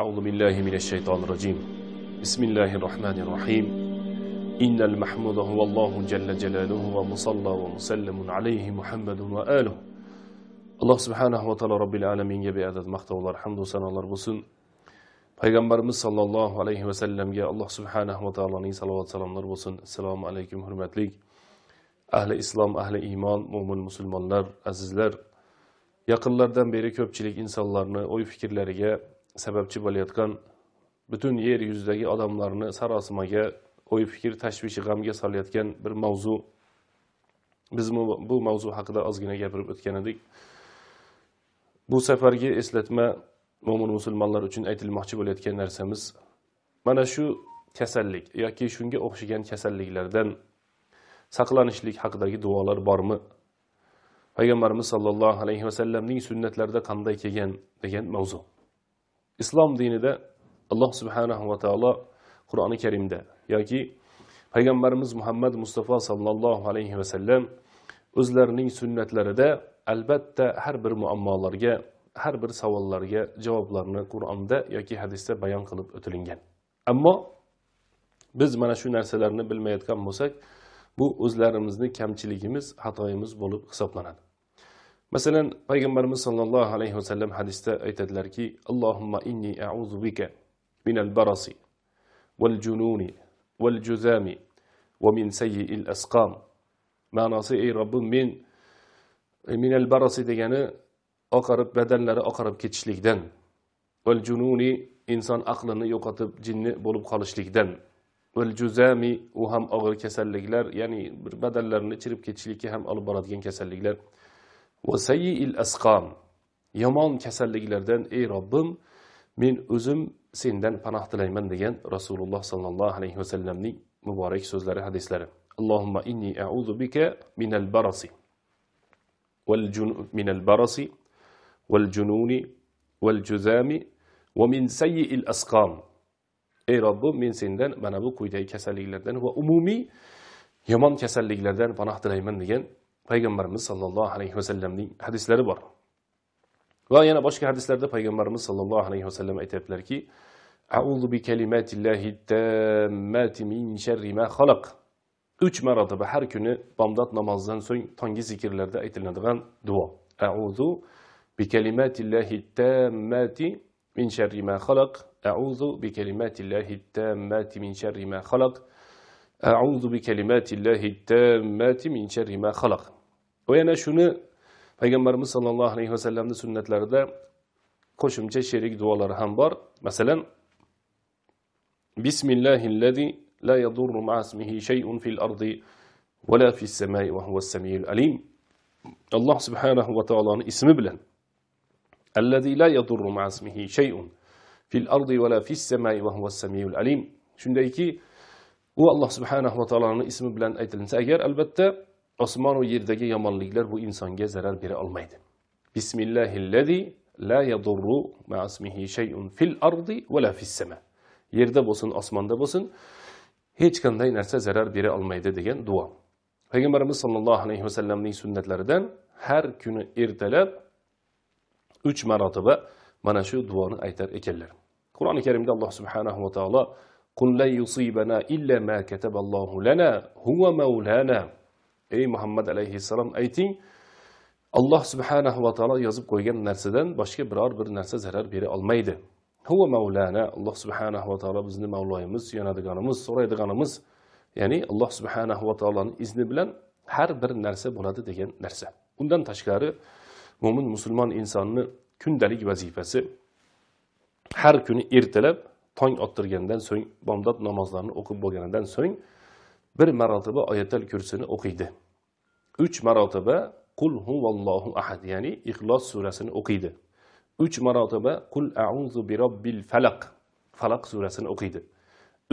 أعوذ بالله من الشيطان الرجيم بسم الله الرحمن الرحيم إن المحمود هو الله جل جلاله ومصلى ومسلم عليه محمد وآله الله alloh subhanahu va taolo robbil alaminga beadad maqtovlar hamdu sanolar bo'lsin payg'ambarimiz sollallohu alayhi vasallamga alloh subhanahu va taoloning salovat salomlar bo'lsin assalomu alaykum hurmatli ahli islom ahli iymon mo'min musulmonlar azizlar yaqinlardan beri ko'pchilik insonlarni o'y fikrlariga sababchi bo'layotgan butun yer yuzidagi odamlarni sarosimaga o'y fikr tashvishi g'amga solayotgan bir mavzu biz bu mavzu haqida ozgina gapirib o'tgan edik bu safargi eslatma mo'min musulmonlar uchun aytilmoqchi bo'layotgan narsamiz mana shu kasallik yoki shunga o'xshagan kasalliklardan saqlanishlik haqidagi duolar bormi payg'ambarimiz sollallohu alayhi vasallamning sunnatlarida qanday kelgan degan mavzu islom dinida alloh subhanahu va taolo qur'oni karimda yoki payg'ambarimiz muhammad mustafa sollallohu alayhi vasallam o'zlarining sunnatlarida albatta har bir muammolarga har bir savollarga javoblarni qur'onda yoki hadisda bayon qilib o'tilingan ammo biz mana shu narsalarni bilmayotgan bo'lsak bu o'zlarimizni kamchiligimiz xatoyimiz bo'lib hisoblanadi masalan payg'ambarimiz sollallohu alayhi vasallam hadisda aytadilarki allohumma inni auzu bika al barasi val jununi val juzami va min sayyiil asqam ma'nosi ey robbim men e, minal barasi degani oqarib badanlari oqarib ketishlikdan val jununi inson aqlini yo'qotib jinni bo'lib qolishlikdan val juzami u ham og'ir kasalliklar ya'ni bir badanlarini chirib ketishlikka ham olib boradigan kasalliklar va sayyil asqam yomon kasalliklardan ey robbim men o'zim sendan panoh tilayman degan rasululloh sollallohu alayhi vasallamning muborak so'zlari hadislari allohumma inni a'udu bika minal barasi من البرص والجنون والجذام ومن سيء الأسقام ey robbim men sendan mana bu quyidagi kasalliklardan va umumiy yomon kasalliklardan panoh tilayman degan Peygamberimiz sallallahu aleyhi ve sellem'nin hadisleri var. Ve yine başka hadislerde Peygamberimiz sallallahu aleyhi ve sellem aytibdilar ki: "Auzu bi kelimatillahi tammati min şerri ma halak." Üç merotaba her günü bamdat namazdan so'ng tonggi zikirlarda aytiladigan duo. Auzu bi kelimatillahi tammati min şerri ma halak. Auzu bi kelimatillahi tammati min şerri ma halak. Auzu bi kelimatillahi tammati min şerri ma halak. va yana shuni payg'ambarimiz sollallohu alayhi vasallamni sunnatlarida qo'shimcha sherik duolari ham bor masalan bismillahillazi la yadurru ma'asmihi shay'un fil ardi va la fis samai va huwas samiul alim alloh subhanahu va taoloni ismi bilan allazi la yadurru ma'asmihi shay'un fil ardi va la fis samai va huwas samiul alim shundayki u alloh subhanahu va taoloni ismi bilan aytilinsa agar albatta Osman o yerdeki yamanlikler bu insan zarar biri almaydı. Bismillahillezî la yadurru ma'asmihi şey'un fil ardi ve la fis sema. Yerde bolsun, osmanda bolsun hiç qanday narsa zarar biri almaydı degan duo. Peygamberimiz sallallohu alayhi vasallamning sünnetlerinden her kuni ertalab 3 marotaba mana shu duoni aytar ekanlar. Qur'oni Karimda Alloh subhanahu va taolo قُلْ لَنْ يُصِيبَنَا إِلَّا مَا كَتَبَ اللَّهُ لَنَا هُوَ مَوْلَانَا ey muhammad alayhissalom ayting alloh subhanahu va taolo yozib qo'ygan narsadan boshqa biror bir narsa zarar bera olmaydi huva mavlana alloh subhanahu va taolo bizni mavloyimiz suyanadiganimiz so'raydiganimiz ya'ni alloh subhanahu va taoloni izni bilan har bir narsa bo'ladi degan narsa undan tashqari mo'min musulmon insonni kundalik vazifasi har kuni ertalab tong ottirgandan so'ng bomdod namozlarini o'qib bo'lganidan so'ng bir marotaba oyatal kursini o'qiydi uch marotaba qul huvallohu ahad ya'ni ixlos surasini o'qiydi uch marotaba qul auzu birobbil falaq falaq surasini o'qiydi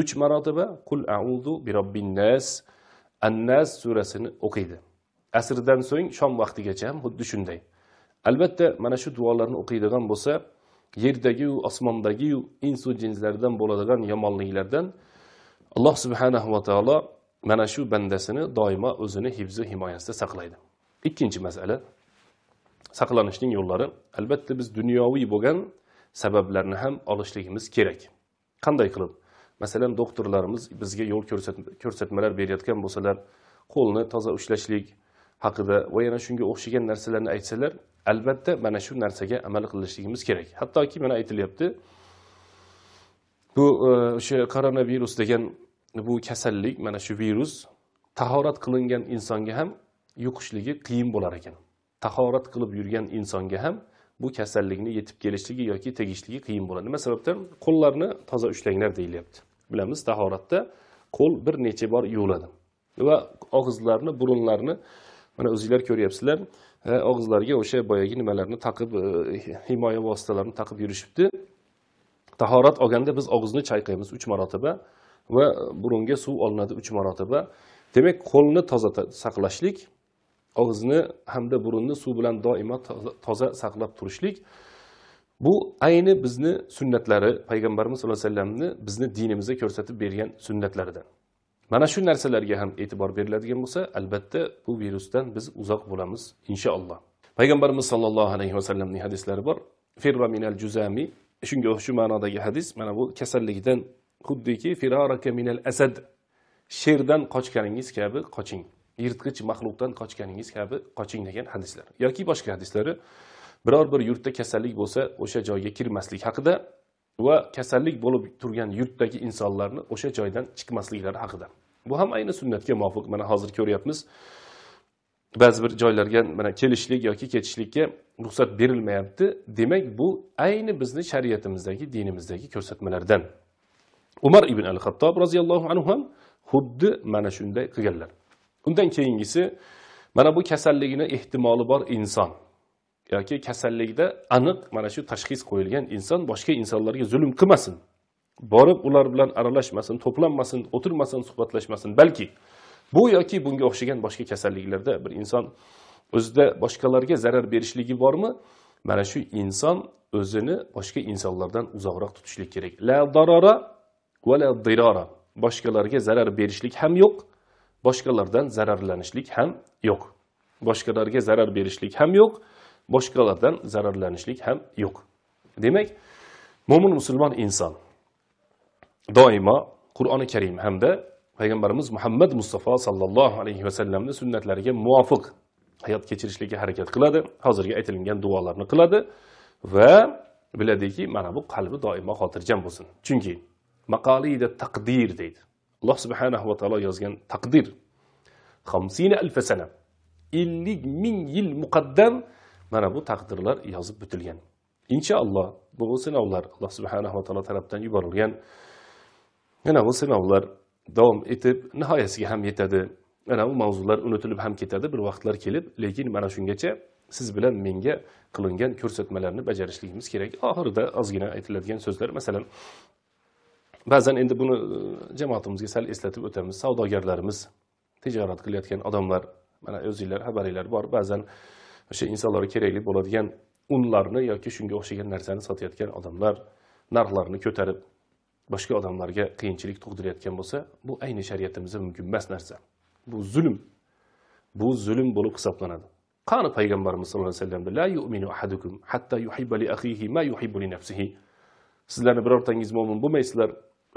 uch marotaba qul auzu birobbin nas annas surasini o'qiydi asrdan so'ng shom vaqtigacha ham xuddi shunday albatta mana shu duolarni o'qiydigan bo'lsa yerdagiyu osmondagiyu insu jinslardan bo'ladigan yomonliklardan alloh subhanahu va taolo mana shu bandasini doimo o'zini hibzi himoyasida saqlaydi ikkinchi masala saqlanishning yo'llari albatta biz dunyoviy bo'lgan sabablarni ham olishligimiz kerak qanday qilib masalan doktorlarimiz bizga yo'l ko'rsatmalar berayotgan bo'lsalar qo'lni toza ushlashlik haqida va yana shunga o'xshagan narsalarni aytsalar albatta mana shu narsaga amal qilishligimiz kerak hattoki mana aytilyapti bu e, o'sha koronavirus degan bu kasallik mana shu virus tahorat qilingan insonga ham yuqishligi qiyin bo'lar ekan tahorat qilib yurgan insonga ham bu kasallikni yetib kelishligi yoki tegishligi qiyin bo'ladi nima sababdan qo'llarni toza ushlanglar deyilyapti bilamiz tahoratda qo'l bir necha bor yuviladi va og'izlarni burunlarni mana o'zinglar ko'ryapsizlar e, og'izlariga o'sha boyagi nimalarni taqib e, himoya vositalarini taqib yurishibdi tahorat olganda biz og'izni chayqaymiz uch marotaba va burunga suv olinadi uch marotaba demak qo'lni toza saqlashlik og'izni hamda burunni suv bilan doimo toza saqlab turishlik bu ayni bizni sunnatlari payg'ambarimiz sallallohu alayhi vasallamni bizni dinimizda ko'rsatib bergan sunnatlaridan mana shu narsalarga ham e'tibor beriladigan bo'lsa albatta bu virusdan biz uzoq bo'lamiz inshaalloh payg'ambarimiz sollallohu alayhi vasallamning hadislari bor firra minal juzami shunga shu ma'nodagi hadis mana bu kasallikdan xuddiki firoraka minal asad sherdan qochganingiz kabi qoching yirtqich maxluqdan qochganingiz kabi qoching degan hadislar yoki boshqa hadislari biror bir yurtda kasallik bo'lsa o'sha joyga kirmaslik haqida va kasallik bo'lib turgan yurtdagi insonlarni o'sha joydan chiqmasliklari haqida bu ham ayni sunnatga muvofiq mana hozir ko'ryapmiz ba'zi bir joylarga mana kelishlik yoki ketishlikka ruxsat berilmayapti demak bu ayni bizni shariatimizdagi dinimizdagi ko'rsatmalardan umar ibn al xattob roziyallohu anhu ham xuddi mana shunday qilganlar undan keyingisi mana bu kasalligini ehtimoli bor inson yoki kasallikda aniq mana shu tashxis qo'yilgan inson boshqa insonlarga zulm qilmasin borib ular bilan aralashmasin to'planmasin o'tirmasin suhbatlashmasin balki bu yoki bunga o'xshagan boshqa kasalliklarda bir inson o'zida boshqalarga zarar berishligi bormi mana shu inson o'zini boshqa insonlardan uzoqroq tutishlik kerak la darora vala dirora boshqalarga zarar berishlik ham yo'q boshqalardan zararlanishlik ham yo'q boshqalarga zarar berishlik ham yo'q boshqalardan zararlanishlik ham yo'q demak mo'min musulmon inson doimo qur'oni karim hamda payg'ambarimiz muhammad mustafa sollallohu alayhi vasallamni sunnatlariga muvofiq hayot kechirishlikka harakat qiladi hozirgi aytilingan duolarni qiladi va biladiki mana bu qalbi doimo xotirjam bo'lsin chunki maqolida taqdir deydi alloh subhanahu va taolo yozgan taqdir hamsina alfa sana ellik ming yil muqaddam mana bu taqdirlar yozib bitilgan inshaalloh bu sinovlar alloh subhanahu va taolo tarafdan yuborilgan mana bu sinovlar davom etib nihoyasiga ham yetadi mana bu mavzular unutilib ham ketadi bir vaqtlar kelib lekin mana shungacha siz bilan menga qilingan ko'rsatmalarni bajarishligimiz kerak oxirida ozgina aytiladigan so'zlar masalan ba'zan endi buni e, jamoatimizga sal eslatib o'tamiz savdogarlarimiz tijorat qilayotgan odamlar mana o'zinglar xabaringlar bor ba'zan o'sha insonlarga kerakli bo'ladigan unlarni yoki shunga o'xshagan narsani sotayotgan odamlar narxlarni ko'tarib boshqa odamlarga qiyinchilik tug'dirayotgan bo'lsa bu ayni shariatimizda mumkin emas narsa bu zulm bu zulm bo'lib hisoblanadi qani payg'ambarimiz sallallohu alayhi vasallam la yu'minu ahadukum hatta yuhibba li ma yuhibbu li nafsihi sizlarni birortangiz mo'min bo'lmaysizlar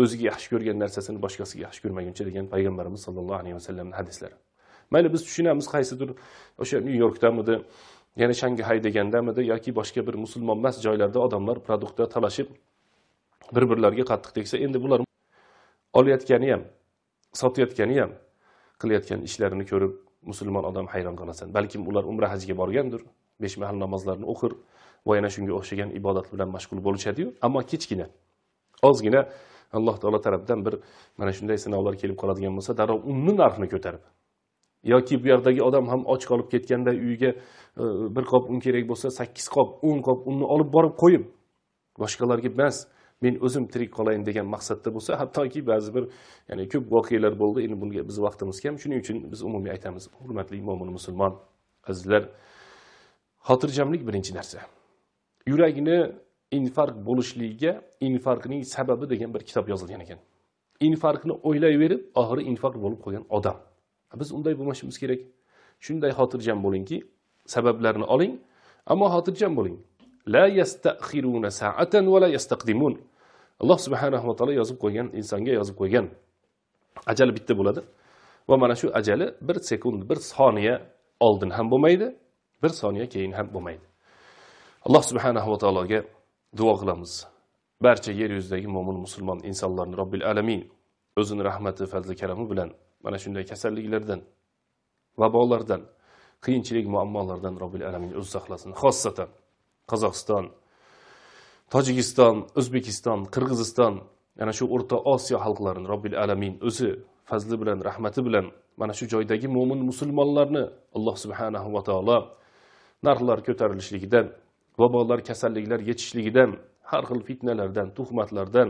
o'ziga yaxshi ko'rgan narsasini boshqasiga yaxshi ko'rmaguncha degan payg'ambarimiz sollallohu alayhi vasallamni hadislari mayli biz tushunamiz qaysidir o'sha nyu yorkdamidi yana shanghay degandamidi yoki boshqa bir musulmonmas joylarda odamlar produktda talashib bir birlariga qattiq tegsa endi bular olayotgani ham sotayotgani ham qilayotgan ishlarini ko'rib musulmon odam hayron qolasan balkim ular umra hajga borgandir besh mahal namozlarni o'qir va yana shunga o'xshagan ibodat bilan mashg'ul bo'lishadiyu ammo kechgina ozgina alloh taolo tarafidan bir mana shunday sinovlar kelib qoladigan bo'lsa darrov unni narxini ko'tarib yoki bu yerdagi odam ham och qolib ketganda uyiga e, bir qop un kerak bo'lsa sakkiz qop o'n qop unni olib borib qo'yib boshqalarga emas men o'zim tirik qolayin degan maqsadda bo'lsa hattoki ba'zi bir ya'ni ko'p voqealar bo'ldi endi bunga biz vaqtimiz kam shuning uchun biz umumiy aytamiz hurmatli mo'min musulmon azizlar xotirjamlik birinchi narsa yuragini infarkt bo'lishligiga infarktning sababi degan bir kitob yozilgan ekan infarktni o'ylayverib oxiri infarkt bo'lib qolgan odam biz unday bo'lmasligimiz kerak shunday xotirjam bo'lingki sabablarni oling ammo xotirjam bo'ling alloh subhanava taolo yozib qo'ygan insonga yozib qo'ygan ajali bitta bo'ladi va mana shu ajali bir sekund bir soniya oldin ham bo'lmaydi bir soniya keyin ham bo'lmaydi alloh subhanava taologa duo qilamiz barcha yer yuzidagi mo'min musulmon insonlarni robbil alamin o'zini rahmati fazli karami bilan mana shunday kasalliklardan vabolardan qiyinchilik muammolardan robbil alamin o'zi saqlasin xossatan qozog'iston tojikiston o'zbekiston qirg'iziston ana shu o'rta osiyo xalqlarini robbil alamin o'zi fazli bilan rahmati bilan mana shu joydagi mo'min musulmonlarni alloh subhanahu va taolo narxlar ko'tarilishligidan vabolar kasalliklar yetishligidan har xil fitnalardan tuhmatlardan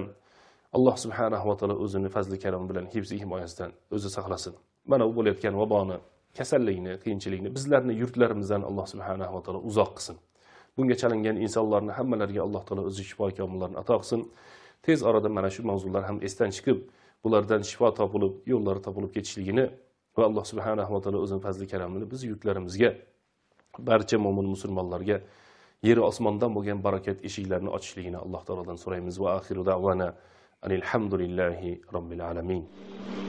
alloh subhanava taolo o'zini fazli karami bilan hifzi himoyasidan o'zi saqlasin mana bu bo'layotgan vaboni kasallikni qiyinchilikni bizlarni yurtlarimizdan alloh subhanava taolo uzoq qilsin bunga chalingan insonlarni hammalariga alloh taolo o'zi shifo komillarni ato qilsin tez orada mana shu mavzular ham esdan chiqib bulardan shifo topilib yo'llari topilib ketishligini va alloh subhanava taolo o'zini fazli karamini biz yurtlarimizga barcha mo'min musulmonlarga yer osmondan bo'lgan barokat eshiklarini ochishligini alloh taolodan so'raymiz va axiru davana anilhamdulillahi robbil alamin